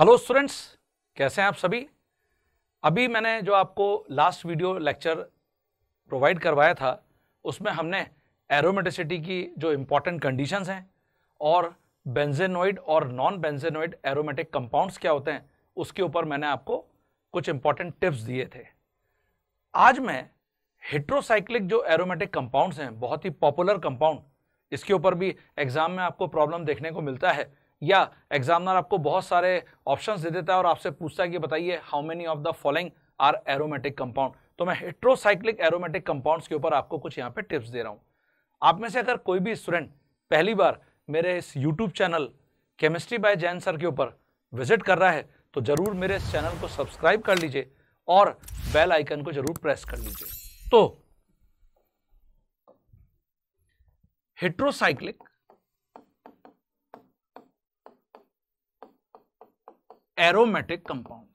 hello students कैसे हैं आप सभी अभी मैंने जो आपको लास्ट वीडियो लेक्चर प्रोवाइड करवाया था उसमें हमने एरोमेटिसिटी की जो इम्पॉर्टेंट कंडीशंस हैं और बेंजेनोइड और नॉन बेंजेनोइड एरोमेटिक कंपाउंड्स क्या होते हैं उसके ऊपर मैंने आपको कुछ इम्पॉर्टेंट टिप्स दिए थे आज मैं हेट्रोसाइक्लिक जो एरोमेटिक कंपाउंड्स हैं बहुत ही पॉपुलर कंपाउंड इसके ऊपर भी एग्जाम में आपको प्रॉब्लम देखने को मिलता है या एग्जामिनर आपको बहुत सारे ऑप्शंस दे देता है और आपसे पूछता है कि बताइए how many of the following are aromatic compound तो मैं हेट्रोसाइक्लिक एरोमेटिक कंपाउंड्स के ऊपर आपको कुछ यहाँ पे टिप्स दे रहा हूँ आप में से अगर कोई भी स्टूडेंट पहली बार मेरे इस YouTube channel chemistry by Jain sir के ऊपर विजिट कर रहा है तो ज़रूर मेरे इस चैनल को सब्सक्राइब कर लीजिए और बेल आइकन को ज़रूर प्रेस कर लीजिए तो हेट्रोसाइक्लिक एरोमेटिक कंपाउंड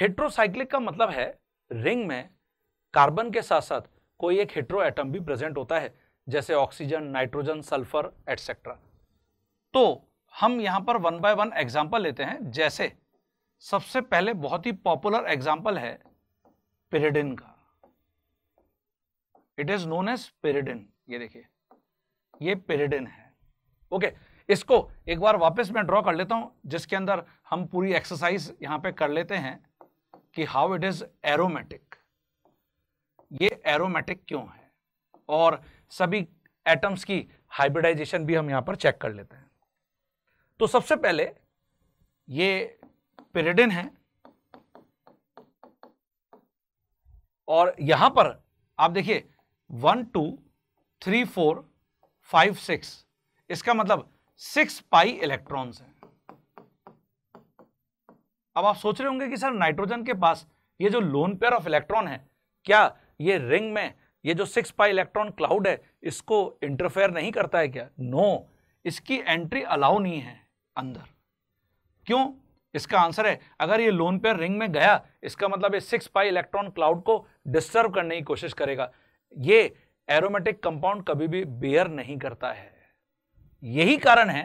हेट्रोसाइक्लिक का मतलब है रिंग में कार्बन के साथ साथ कोई एक हेट्रो एटम भी प्रेजेंट होता है जैसे ऑक्सीजन नाइट्रोजन सल्फर एटसेट्रा तो हम यहां पर वन बाय वन एग्जांपल लेते हैं जैसे सबसे पहले बहुत ही पॉपुलर एग्जांपल है पिरिडिन का it is known as pyridine ये देखिए ये पिरिडिन है ओके okay, इसको एक बार वापस मैं ड्रॉ कर लेता हूं जिसके अंदर हम पूरी एक्सरसाइज यहां पे कर लेते हैं कि हाउ इट इज एरोमेटिक ये एरोमेटिक क्यों है और सभी एटम्स की हाइब्रिडाइजेशन भी हम यहां पर चेक कर लेते हैं तो सबसे पहले ये पिरिडिन है और यहां पर आप देखिए one two three four five six इसका मतलब सिक्स पाई इलेक्ट्रॉन्स है अब आप सोच रहे होंगे कि सर नाइट्रोजन के पास ये जो लोन पेयर ऑफ इलेक्ट्रॉन है क्या ये रिंग में ये जो सिक्स पाई इलेक्ट्रॉन क्लाउड है इसको इंटरफेयर नहीं करता है क्या नो no, इसकी एंट्री अलाउ नहीं है अंदर क्यों इसका आंसर है अगर ये लोन पेयर रिंग में गया इसका मतलब ये सिक्स पाई इलेक्ट्रॉन क्लाउड को डिस्टर्ब करने की कोशिश करेगा ये एरोमेटिक कंपाउंड कभी भी बेयर नहीं करता है यही कारण है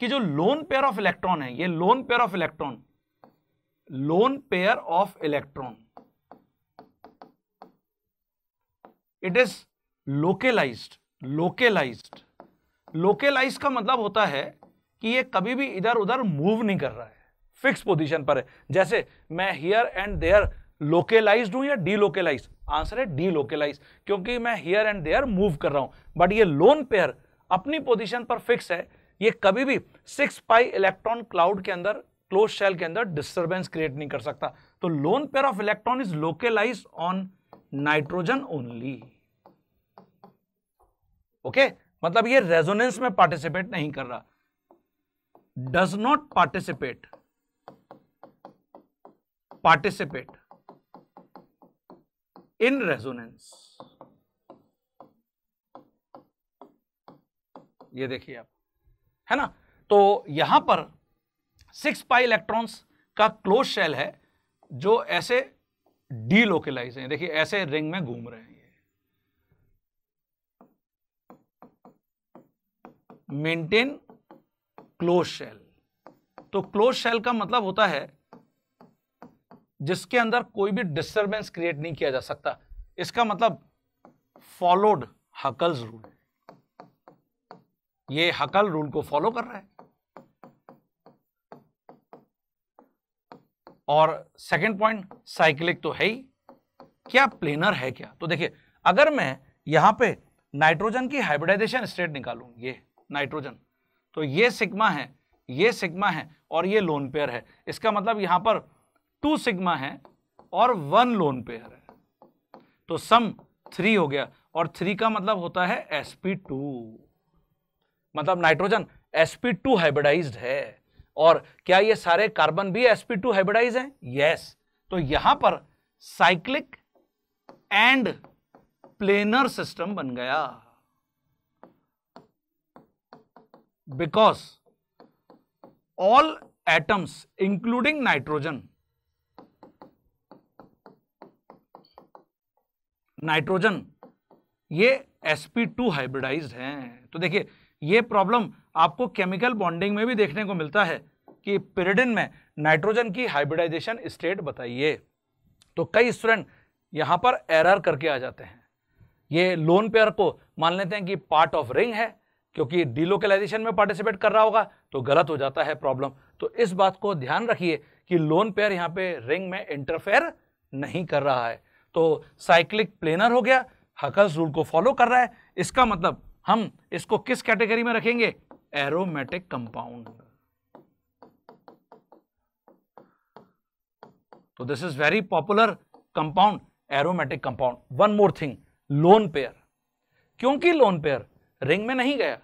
कि जो लोन पेयर ऑफ इलेक्ट्रॉन है ये lone pair of electron lone pair of electron it is localized localized localize का मतलब होता है कि ये कभी भी इधर उधर मूव नहीं कर रहा है फिक्स पोजीशन पर है जैसे मैं हियर एंड देयर लोकेलाइज हूं या डीलोकेलाइज आंसर है डीलोकेलाइज क्योंकि मैं हियर एंड देयर मूव कर रहा हूं बट ये लोन पेयर अपनी पोजीशन पर फिक्स है ये कभी भी सिक्स पाई इलेक्ट्रॉन क्लाउड के अंदर क्लोज शेल के अंदर डिस्टर्बेंस क्रिएट नहीं कर सकता तो lone pair of electron is localize on nitrogen only okay मतलब ये रेजोनेंस में पार्टिसिपेट नहीं कर रहा does not participate participate in resonance ये देखिए आप है ना तो यहां पर सिक्स पाई इलेक्ट्रॉन्स का क्लोज शेल है जो ऐसे डीलोकलाइज है देखिए ऐसे रिंग में घूम रहे हैं ये मेंटेन क्लोज शेल तो क्लोज शेल का मतलब होता है जिसके अंदर कोई भी डिस्टर्बेंस क्रिएट नहीं किया जा सकता इसका मतलब फॉलोड हकल्स रूल ये हकल रूल को फॉलो कर रहा है और सेकंड पॉइंट साइक्लिक तो है ही क्या प्लेनर है क्या तो देखिए अगर मैं यहां पे नाइट्रोजन की हाइब्रिडाइजेशन स्टेट निकालू ये नाइट्रोजन तो ये सिग्मा है ये सिग्मा है और ये लोन पेयर है इसका मतलब यहां पर टू सिग्मा है और वन लोन पेयर है तो सम थ्री हो गया और थ्री का मतलब होता है एसपी टू मतलब नाइट्रोजन एसपी टू हाइब्रिडाइज्ड है और क्या ये सारे कार्बन भी एसपी टू हाइब्रिडाइज हैं यस तो यहां पर साइक्लिक एंड प्लेनर सिस्टम बन गया because all atoms including nitrogen nitrogen ये sp2 हाइब्रिडाइज्ड हैं तो देखिए ये प्रॉब्लम आपको केमिकल बॉन्डिंग में भी देखने को मिलता है कि पिरेडिन में नाइट्रोजन की हाइब्रिडाइजेशन स्टेट बताइए तो कई स्टूडेंट यहाँ पर एरर करके आ जाते हैं ये लोन पेयर को मान लेते हैं कि पार्ट ऑफ रिंग है क्योंकि डीलोकलाइजेशन में पार्टिसिपेट कर रहा होगा तो गलत हो जाता है प्रॉब्लम तो इस बात को ध्यान रखिए कि लोन पेयर यहाँ पे रिंग में इंटरफेयर नहीं कर रहा है तो साइक्लिक प्लेनर हो गया हकल्स रूल को फॉलो कर रहा है इसका मतलब हम इसको किस कैटेगरी में रखेंगे एरोमेटिक कंपाउंड तो this is very popular compound aromatic compound one more thing lone pair क्योंकि लोन पेयर रिंग में नहीं गया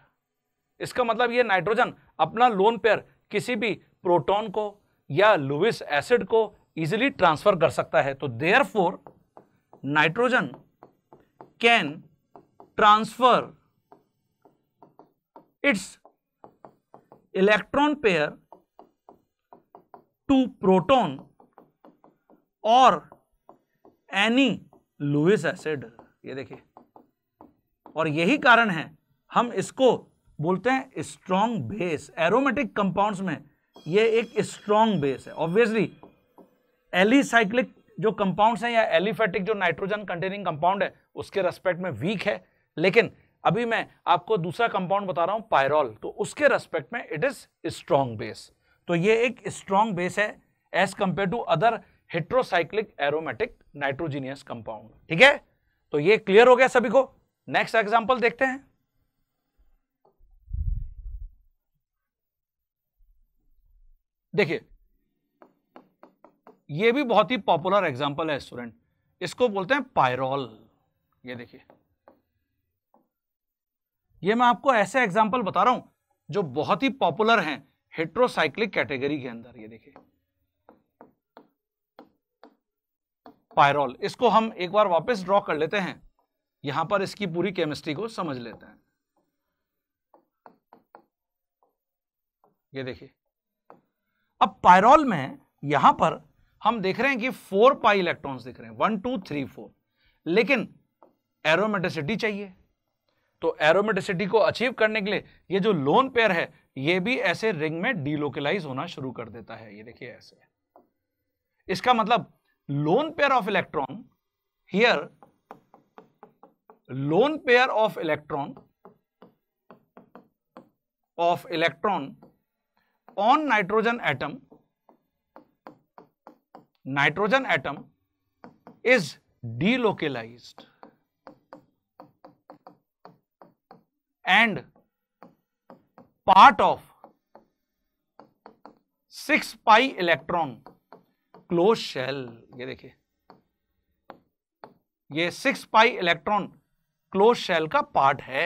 इसका मतलब ये नाइट्रोजन अपना लोन पेयर किसी भी प्रोटॉन को या लुविस एसिड को इजिली ट्रांसफर कर सकता है तो therefore nitrogen can transfer its electron pair to proton और एनी लुइस एसिड ये देखिए और यही कारण है हम इसको बोलते हैं स्ट्रॉन्ग बेस एरोमेटिक कंपाउंड्स में ये एक स्ट्रॉन्ग बेस है ऑब्वियसली एलिसाइक्लिक जो कंपाउंड्स हैं या एलिफेटिक जो नाइट्रोजन कंटेनिंग कंपाउंड है उसके रेस्पेक्ट में वीक है लेकिन अभी मैं आपको दूसरा कंपाउंड बता रहा हूं पायरॉल तो उसके रेस्पेक्ट में इट इज़ स्ट्रॉन्ग बेस तो ये एक स्ट्रॉन्ग बेस है as compare to other heterocyclic aromatic nitrogenous compound ठीक है तो ये क्लियर हो गया सभी को नेक्स्ट एग्जाम्पल देखते हैं देखिए ये भी बहुत ही पॉपुलर एग्जाम्पल है स्टूडेंट इसको बोलते हैं पायरॉल ये देखिए ये मैं आपको ऐसे एग्जाम्पल बता रहा हूं जो बहुत ही पॉपुलर हैं हेट्रोसाइक्लिक कैटेगरी के अंदर ये देखिए पायरॉल इसको हम एक बार वापस ड्रॉ कर लेते हैं यहां पर इसकी पूरी केमिस्ट्री को समझ लेते हैं ये देखिए अब पायरॉल में यहां पर हम देख रहे हैं कि फोर पाई इलेक्ट्रॉन्स दिख रहे हैं वन टू थ्री फोर लेकिन एरोमेटिसिटी चाहिए तो एरोमेटिसिटी को अचीव करने के लिए ये जो लोन पेयर है ये भी ऐसे रिंग में डीलोकलाइज होना शुरू कर देता है ये देखिए ऐसे इसका मतलब lone pair of electron here lone pair of electron of electron on nitrogen atom nitrogen atom is delocalize and part of six pi electron close shell ये देखिए ये six pi electron close shell का part है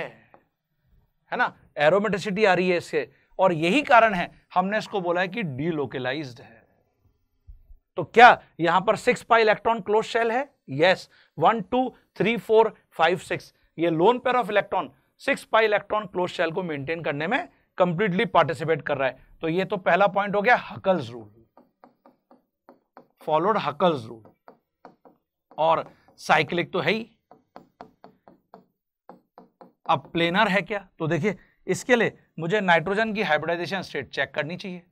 है ना aromaticity आ रही है इससे और यही कारण है हमने इसको बोला है कि डीलोकेलाइज्ड है तो क्या यहां पर six pi electron close shell है yes one two three four five six ये lone pair of electron six pi electron close shell को मेंटेन करने में कंप्लीटली पार्टिसिपेट कर रहा है तो ये तो पहला पॉइंट हो गया Huckel's rule followed Huckel's rule और साइक्लिक तो है ही अब प्लेनर है क्या तो देखिए इसके लिए मुझे नाइट्रोजन की हाइब्रिडाइजेशन स्टेट चेक करनी चाहिए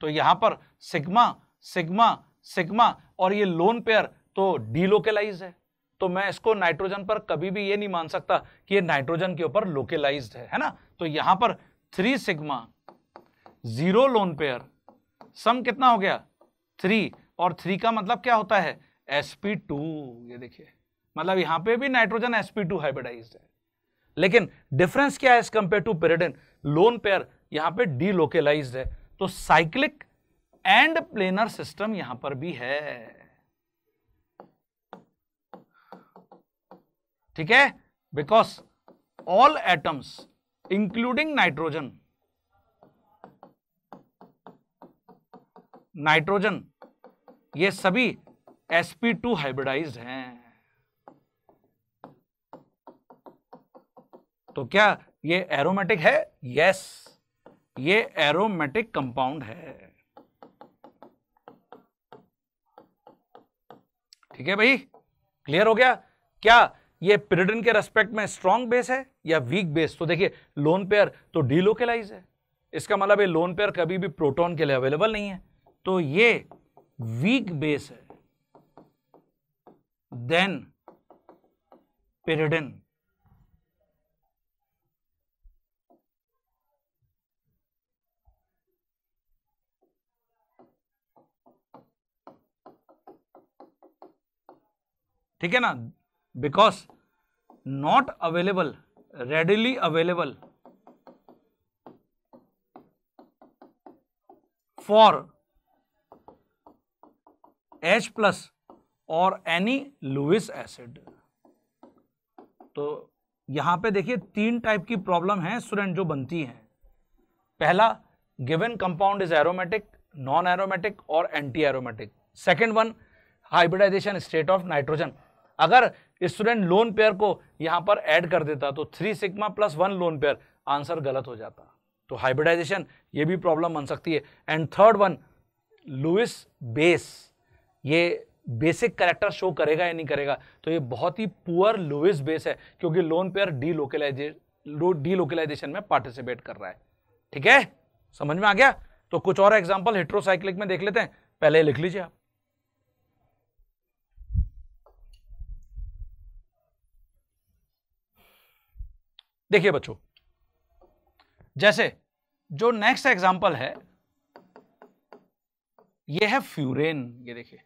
तो यहां पर सिग्मा सिग्मा सिग्मा और ये लोन पेयर तो डीलोकेलाइज है तो मैं इसको नाइट्रोजन पर कभी भी ये नहीं मान सकता कि ये नाइट्रोजन के ऊपर लोकेलाइज है है ना तो यहां पर three sigma zero lone pair sum कितना हो गया थ्री और थ्री का मतलब क्या होता है sp2 ये देखिए मतलब यहां पे भी नाइट्रोजन sp2 हाइब्रिडाइज है लेकिन डिफरेंस क्या है as compare to pyridine lone pair यहां पे डीलोकेलाइज है तो साइक्लिक एंड प्लेनर सिस्टम यहां पर भी है ठीक है because all atoms including nitrogen nitrogen ये सभी sp2 हाइब्रिडाइज्ड हैं तो क्या ये एरोमेटिक है यस yes, ये एरोमेटिक कंपाउंड है ठीक है भाई क्लियर हो गया क्या ये पिरिडिन के रेस्पेक्ट में स्ट्रॉन्ग बेस है या वीक बेस तो देखिए लोन पेयर तो डीलोकलाइज है इसका मतलब ये लोन पेयर कभी भी प्रोटॉन के लिए अवेलेबल नहीं है तो ये वीक बेस है देन पिरिडन ठीक है ना because not available readily available for H plus और एनी लुइस एसिड तो यहां पे देखिए तीन टाइप की प्रॉब्लम है स्टूडेंट जो बनती है पहला given compound is aromatic non aromatic और anti aromatic second one hybridization state of nitrogen अगर स्टूडेंट लोन पेयर को यहां पर ऐड कर देता तो three sigma plus one lone pair answer गलत हो जाता तो हाइब्रिडाइजेशन ये भी प्रॉब्लम बन सकती है and third one Lewis base ये बेसिक करेक्टर शो करेगा या नहीं करेगा तो ये बहुत ही पुअर लुइस बेस है क्योंकि lone pair delocalize delocalization में पार्टिसिपेट कर रहा है ठीक है समझ में आ गया तो कुछ और एग्जाम्पल हिट्रोसाइक्लिक में देख लेते हैं पहले लिख लीजिए आप देखिए बच्चों जैसे जो नेक्स्ट एग्जाम्पल है ये है फ्यूरेन ये देखिए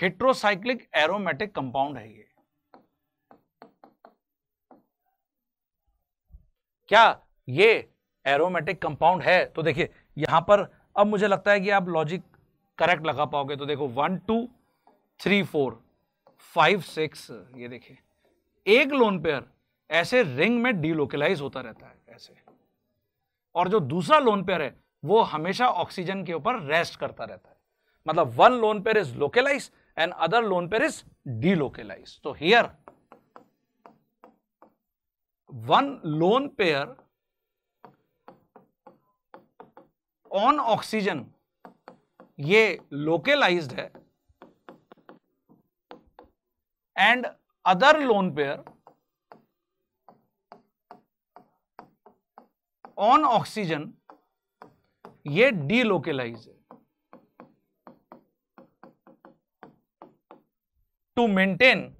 हेट्रोसाइक्लिक एरोमेटिक कंपाउंड है ये क्या ये एरोमेटिक कंपाउंड है तो देखिए यहां पर अब मुझे लगता है कि आप लॉजिक करेक्ट लगा पाओगे तो देखो one two three four five six ये देखिए एक लोन पेयर ऐसे रिंग में डीलोकलाइज होता रहता है ऐसे और जो दूसरा लोन पेयर है वो हमेशा ऑक्सीजन के ऊपर रेस्ट करता रहता है मतलब one lone pair is localize and other lone pair is delocalize तो here one lone pair on oxygen ये लोकेलाइज्ड है and other lone pair on oxygen ये डीलोकेलाइज है to maintain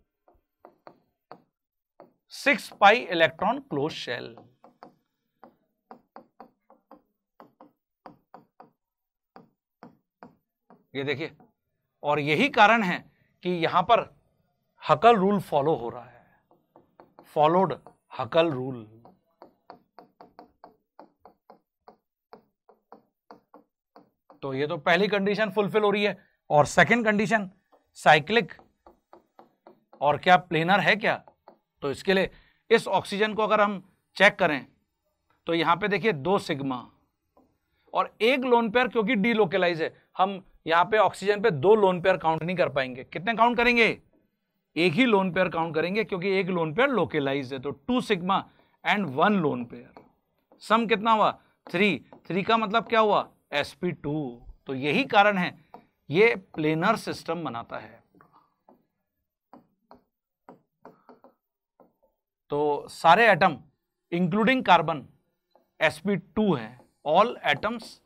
six pi electron close shell ये देखिए और यही कारण है कि यहां पर हकल रूल फॉलो हो रहा है फॉलोड हकल रूल तो ये तो पहली कंडीशन फुलफिल हो रही है और सेकंड कंडीशन साइक्लिक और क्या प्लेनर है क्या तो इसके लिए इस ऑक्सीजन को अगर हम चेक करें तो यहां पे देखिए दो सिग्मा और एक लोन पेयर क्योंकि डीलोकेलाइज है हम यहां पे ऑक्सीजन पे दो लोन पेयर काउंट नहीं कर पाएंगे कितने काउंट करेंगे एक ही लोन पेयर काउंट करेंगे क्योंकि एक लोन पेयर लोकेलाइज है तो two sigma and one lone pair sum कितना हुआ थ्री थ्री का मतलब क्या हुआ एस पी टू तो यही कारण है ये प्लेनर सिस्टम बनाता है तो सारे एटम इंक्लूडिंग कार्बन टू है ऑल एटम्स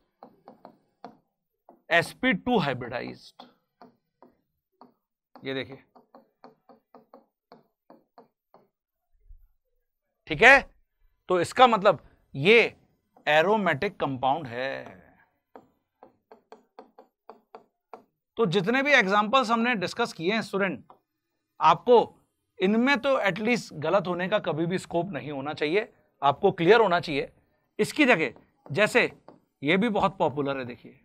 टू हाइब्रिडाइज ये देखिए ठीक है तो इसका मतलब ये एरोमेटिक कंपाउंड है तो जितने भी एग्जांपल्स हमने डिस्कस किए हैं स्टूडेंट आपको इनमें तो एटलीस्ट गलत होने का कभी भी स्कोप नहीं होना चाहिए आपको क्लियर होना चाहिए इसकी जगह जैसे ये भी बहुत पॉपुलर है देखिए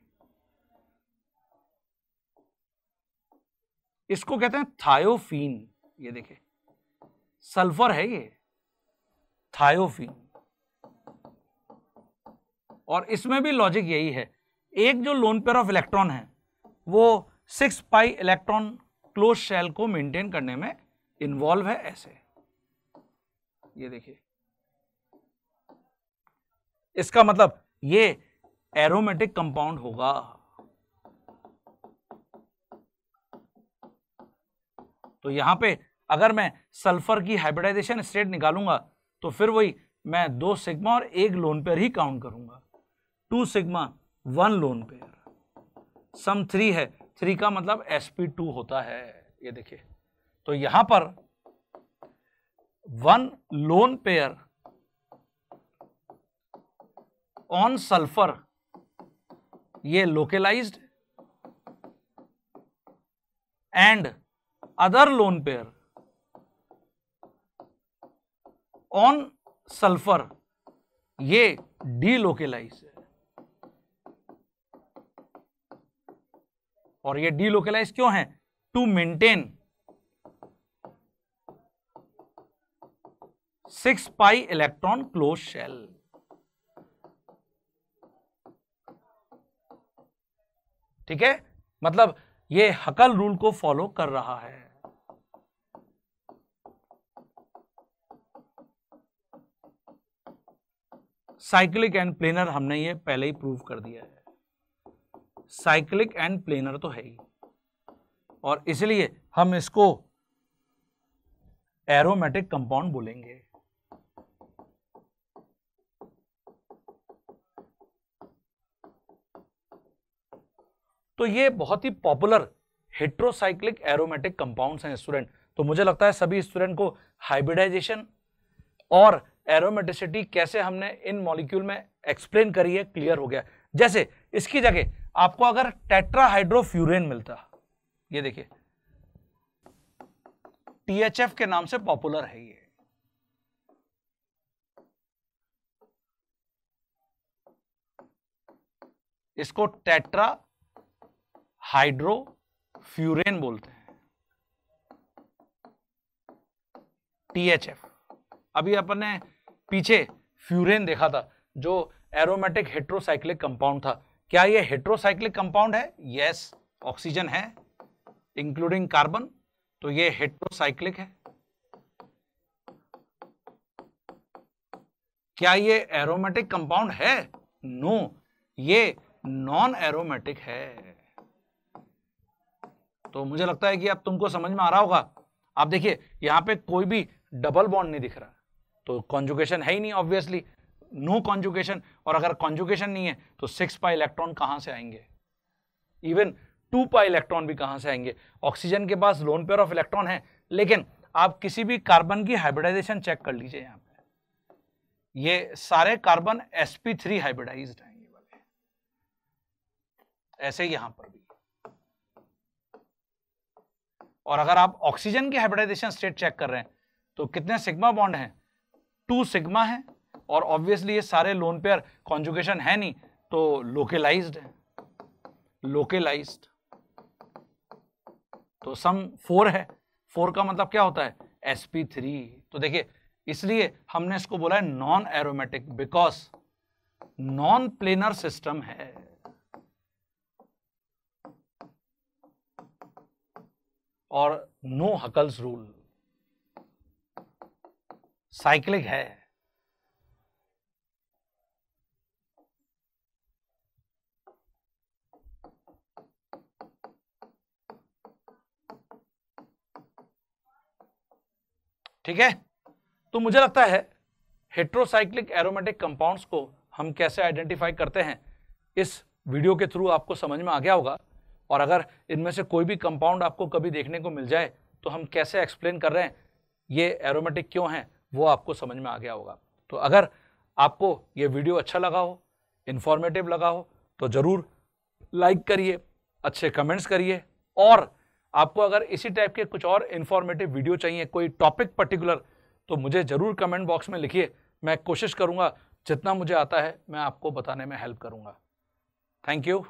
इसको कहते हैं थायोफीन ये देखिए सल्फर है ये थायोफिन और इसमें भी लॉजिक यही है एक जो लोन पेयर ऑफ इलेक्ट्रॉन है वो six pi electron close shell को मेंटेन करने में इन्वॉल्व है ऐसे ये देखिए इसका मतलब ये एरोमेटिक कंपाउंड होगा तो यहां पे अगर मैं सल्फर की हाइब्रिडाइजेशन स्टेट निकालूंगा तो फिर वही मैं दो सिग्मा और एक लोन पेयर ही काउंट करूंगा two sigma one lone pair sum three है थ्री का मतलब एस पी टू होता है ये देखिए तो यहां पर one lone pair on sulphur ये localized and other lone pair on sulphur ये डीलोकेलाइज है और ये डीलोकेलाइज क्यों है to maintain six pi electron close shell ठीक है मतलब ये हकल रूल को फॉलो कर रहा है साइक्लिक एंड प्लेनर हमने ये पहले ही प्रूव कर दिया है साइक्लिक एंड प्लेनर तो है ही और इसलिए हम इसको एरोमेटिक कंपाउंड बोलेंगे तो ये बहुत ही पॉपुलर हेट्रोसाइक्लिक एरोमेटिक कंपाउंड्स हैं स्टूडेंट तो मुझे लगता है सभी स्टूडेंट को हाइब्रिडाइजेशन और एरोमेटिसिटी कैसे हमने इन मॉलिक्यूल में एक्सप्लेन करी है क्लियर हो गया जैसे इसकी जगह आपको अगर टेट्राहाइड्रोफ्यूरेन मिलता ये देखिए टीएचएफ के नाम से पॉपुलर है ये इसको टेट्रा हाइड्रोफ्यूरेन बोलते हैं टीएचएफ अभी अपन ने पीछे फ्यूरेन देखा था जो एरोमेटिक हेट्रोसाइक्लिक कंपाउंड था क्या ये हेट्रोसाइक्लिक कंपाउंड है यस ऑक्सीजन है इंक्लूडिंग कार्बन तो ये हेट्रोसाइक्लिक है क्या ये एरोमेटिक कंपाउंड है नो no, ये नॉन एरोमेटिक है तो मुझे लगता है कि अब तुमको समझ में आ रहा होगा आप देखिए यहां पे कोई भी डबल बॉन्ड नहीं दिख रहा तो कॉन्जुकेशन है ही नहीं ऑब्वियसली नो कॉन्जुकेशन और अगर कॉन्जुकेशन नहीं है तो सिक्स पाई इलेक्ट्रॉन कहां से आएंगे इवन टू पाई इलेक्ट्रॉन भी कहां से आएंगे ऑक्सीजन के पास लोन पेयर ऑफ इलेक्ट्रॉन है लेकिन आप किसी भी कार्बन की हाइब्रिडाइजेशन चेक कर लीजिए यहां पे ये सारे कार्बन sp3 हाइब्रिडाइज्ड हैं ये वाले ऐसे यहां पर भी और अगर आप ऑक्सीजन की हाइब्रिडाइजेशन स्टेट चेक कर रहे हैं तो कितने सिग्मा बॉन्ड हैं टू सिग्मा है और ऑब्वियसली ये सारे लोन पेयर कॉन्जुगेशन है नहीं तो लोकेलाइज्ड है लोकेलाइज्ड तो सम फोर है फोर का मतलब क्या होता है sp3 थ्री तो देखिए इसलिए हमने इसको बोला है non aromatic because non planar system है और नो हकल्स रूल साइक्लिक है ठीक है तो मुझे लगता है हेट्रोसाइक्लिक एरोमेटिक कंपाउंड्स को हम कैसे आइडेंटिफाई करते हैं इस वीडियो के थ्रू आपको समझ में आ गया होगा और अगर इनमें से कोई भी कंपाउंड आपको कभी देखने को मिल जाए तो हम कैसे एक्सप्लेन कर रहे हैं ये एरोमेटिक क्यों हैं वो आपको समझ में आ गया होगा तो अगर आपको ये वीडियो अच्छा लगा हो इन्फॉर्मेटिव लगा हो तो ज़रूर लाइक करिए अच्छे कमेंट्स करिए और आपको अगर इसी टाइप के कुछ और इन्फॉर्मेटिव वीडियो चाहिए कोई टॉपिक पर्टिकुलर तो मुझे ज़रूर कमेंट बॉक्स में लिखिए मैं कोशिश करूँगा जितना मुझे आता है मैं आपको बताने में हेल्प करूँगा थैंक यू